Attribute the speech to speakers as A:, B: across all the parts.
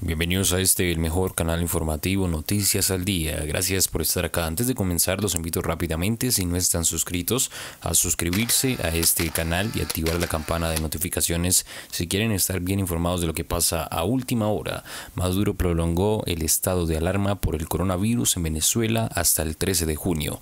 A: Bienvenidos a este, el mejor canal informativo, Noticias al Día. Gracias por estar acá. Antes de comenzar, los invito rápidamente, si no están suscritos, a suscribirse a este canal y activar la campana de notificaciones si quieren estar bien informados de lo que pasa a última hora. Maduro prolongó el estado de alarma por el coronavirus en Venezuela hasta el 13 de junio.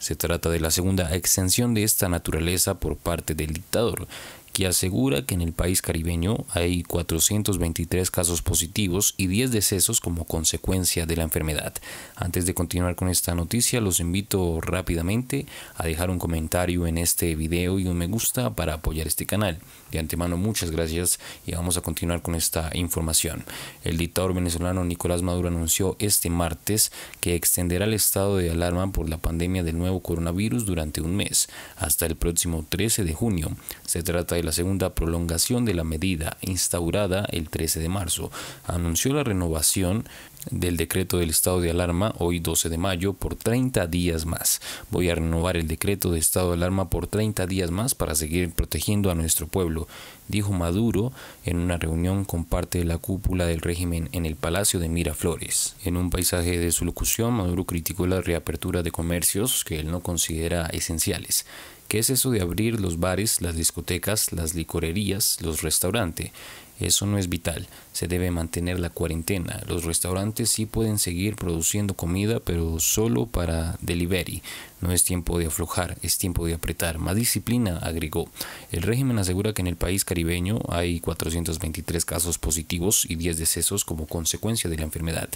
A: Se trata de la segunda extensión de esta naturaleza por parte del dictador que asegura que en el país caribeño hay 423 casos positivos y 10 decesos como consecuencia de la enfermedad. Antes de continuar con esta noticia, los invito rápidamente a dejar un comentario en este video y un me gusta para apoyar este canal. De antemano muchas gracias y vamos a continuar con esta información. El dictador venezolano Nicolás Maduro anunció este martes que extenderá el estado de alarma por la pandemia del nuevo coronavirus durante un mes, hasta el próximo 13 de junio. Se trata de la segunda prolongación de la medida instaurada el 13 de marzo, anunció la renovación del decreto del estado de alarma hoy 12 de mayo por 30 días más. Voy a renovar el decreto de estado de alarma por 30 días más para seguir protegiendo a nuestro pueblo, dijo Maduro en una reunión con parte de la cúpula del régimen en el Palacio de Miraflores. En un paisaje de su locución, Maduro criticó la reapertura de comercios que él no considera esenciales ¿Qué es eso de abrir los bares, las discotecas, las licorerías, los restaurantes? Eso no es vital. Se debe mantener la cuarentena. Los restaurantes sí pueden seguir produciendo comida, pero solo para delivery. No es tiempo de aflojar, es tiempo de apretar. Más disciplina, agregó. El régimen asegura que en el país caribeño hay 423 casos positivos y 10 decesos como consecuencia de la enfermedad.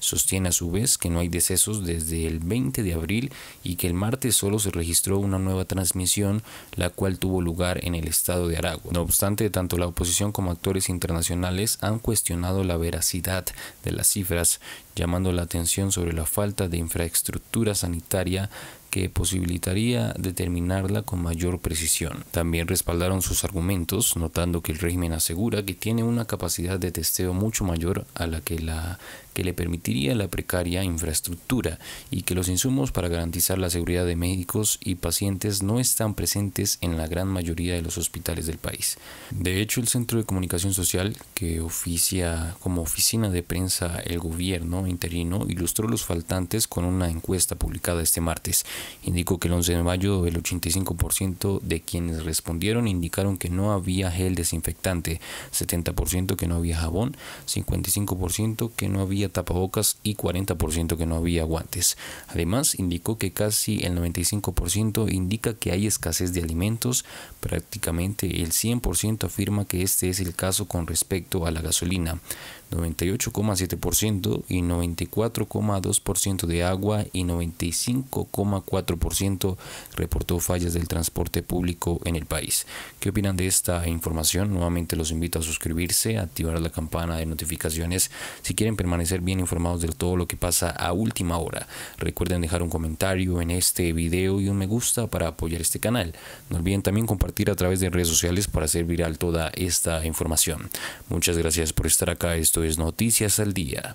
A: Sostiene a su vez que no hay decesos desde el 20 de abril y que el martes solo se registró una nueva transmisión, la cual tuvo lugar en el estado de Aragua. No obstante, tanto la oposición como actores internacionales han cuestionado la veracidad de las cifras, llamando la atención sobre la falta de infraestructura sanitaria que posibilitaría determinarla con mayor precisión. También respaldaron sus argumentos, notando que el régimen asegura que tiene una capacidad de testeo mucho mayor a la que, la, que le permitiría la precaria infraestructura y que los insumos para garantizar la seguridad de médicos y pacientes no están presentes en la gran mayoría de los hospitales del país. De hecho, el Centro de Comunicación Social, que oficia como oficina de prensa el gobierno interino, ilustró los faltantes con una encuesta publicada este martes indicó que el 11 de mayo el 85% de quienes respondieron indicaron que no había gel desinfectante, 70% que no había jabón, 55% que no había tapabocas y 40% que no había guantes. Además, indicó que casi el 95% indica que hay escasez de alimentos, prácticamente el 100% afirma que este es el caso con respecto a la gasolina, 98,7% y 94,2% de agua y 95,4% 4% reportó fallas del transporte público en el país. ¿Qué opinan de esta información? Nuevamente los invito a suscribirse, activar la campana de notificaciones si quieren permanecer bien informados de todo lo que pasa a última hora. Recuerden dejar un comentario en este video y un me gusta para apoyar este canal. No olviden también compartir a través de redes sociales para hacer viral toda esta información. Muchas gracias por estar acá. Esto es Noticias al Día.